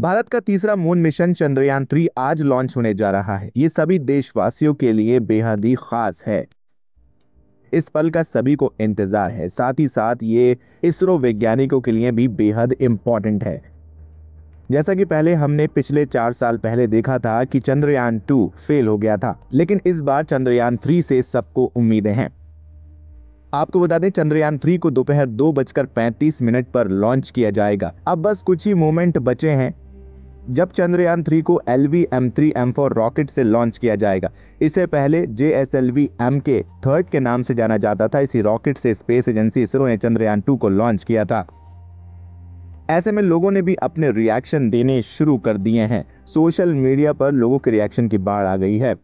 भारत का तीसरा moon mission Chandrayaan three आज लॉन्च होने जा रहा है ये सभी देशवासियों के लिए बेहद ही खास है इस पल का सभी को इंतजार है साथ ही साथ ये इसरो वैज्ञानिकों के लिए भी बेहद इंपॉर्टेंट है जैसा कि पहले हमने पिछले चार साल पहले देखा था कि चंद्रयान टू फेल हो गया था लेकिन इस बार चंद्रयान थ्री से सबको उम्मीदें हैं आपको बता दें चंद्रयान थ्री को दोपहर दो बजकर पैंतीस मिनट पर लॉन्च किया जाएगा अब बस कुछ ही मोमेंट बचे हैं जब चंद्रयान थ्री को L V M three M four rocket से लॉन्च किया जाएगा इससे पहले G S L V M के थर्ड के नाम से जाना जाता था इसी रॉकेट से स्पेस एजेंसी इसरो ने चंद्रयान टू को लॉन्च किया था ऐसे में लोगों ने भी अपने रिएक्शन देने शुरू कर दिए हैं सोशल मीडिया पर लोगों के रिएक्शन की बाढ़ आ गई है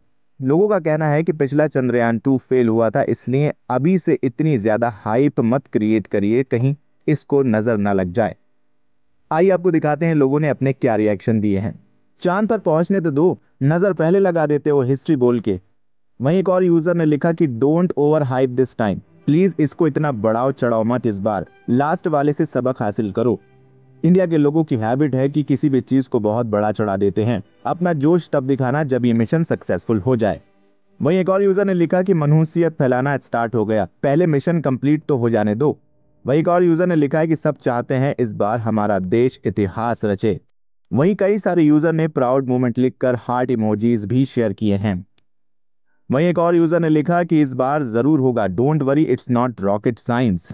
लोगों का कहना है कि पिछला चंद्रयान टू फेल हुआ था इसलिए अभी से इतनी ज़्यादा हाइप मत क्रिएट करिए कहीं इसको नज़र ना लग जाए आइए आपको दिखाते हैं लोगों ने अपने क्या रिएक्शन दिए हैं चांद पर पहुंचने तो दो नज़र पहले लगा देते हो हिस्ट्री बोल के वहीं एक और यूज़र ने लिखा कि don't over hype this time please इसको इतना बढ़ाओ चढ़ाओ मत इस बार लास्ट वाले से सबक हासिल करो इंडिया के लोगों की हैबिट है कि किसी भी चीज़ को बहुत बड़ा चढ़ा देते हैं अपना जोश तब दिखाना जब ये मिशन सक्सेसफुल हो जाए वहीं एक और यूज़र ने लिखा कि मनहूसियत फैलाना स्टार्ट हो गया पहले मिशन कंप्लीट तो हो जाने दो वही एक और यूज़र ने लिखा है कि सब चाहते हैं इस बार हमारा देश इतिहास रचे वहीं कई सारे यूज़र ने प्राउड मोमेंट लिखकर हार्ट इमोजीज भी शेयर किए हैं वहीं एक और यूज़र ने लिखा कि इस बार ज़रूर होगा don't worry it's not rocket science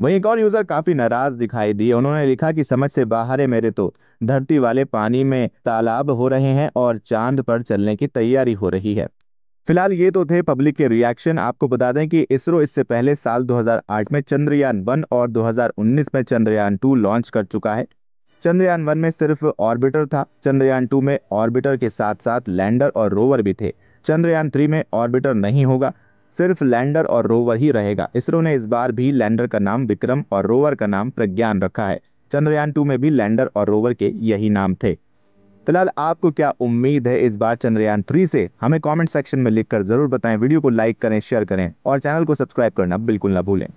वहीं एक और यूज़र काफ़ी नाराज़ दिखाई दिए उन्होंने लिखा कि समझ से बाहर है मेरे तो धरती वाले पानी में तालाब हो रहे हैं और चांद पर चलने की तैयारी हो रही है फिलहाल ये तो थे पब्लिक के रिएक्शन आपको बता दें कि इसरो इससे पहले साल 2008 में चंद्रयान वन और 2019 में चंद्रयान टू लॉन्च कर चुका है चंद्रयान वन में सिर्फ ऑर्बिटर था चंद्रयान टू में ऑर्बिटर के साथ साथ लैंडर और रोवर भी थे चंद्रयान थ्री में ऑर्बिटर नहीं होगा सिर्फ लैंडर और रोवर ही रहेगा इसरो ने इस बार भी लैंडर का नाम विक्रम और रोवर का नाम प्रज्ञान रखा है चंद्रयान टू में भी लैंडर और रोवर के यही नाम थे फिलहाल आपको क्या उम्मीद है इस बार चंद्रयान थ्री से हमें कॉमेंट सेक्शन में लिखकर जरूर बताएं वीडियो को लाइक करें शेयर करें और चैनल को सब्सक्राइब करना बिल्कुल ना भूलें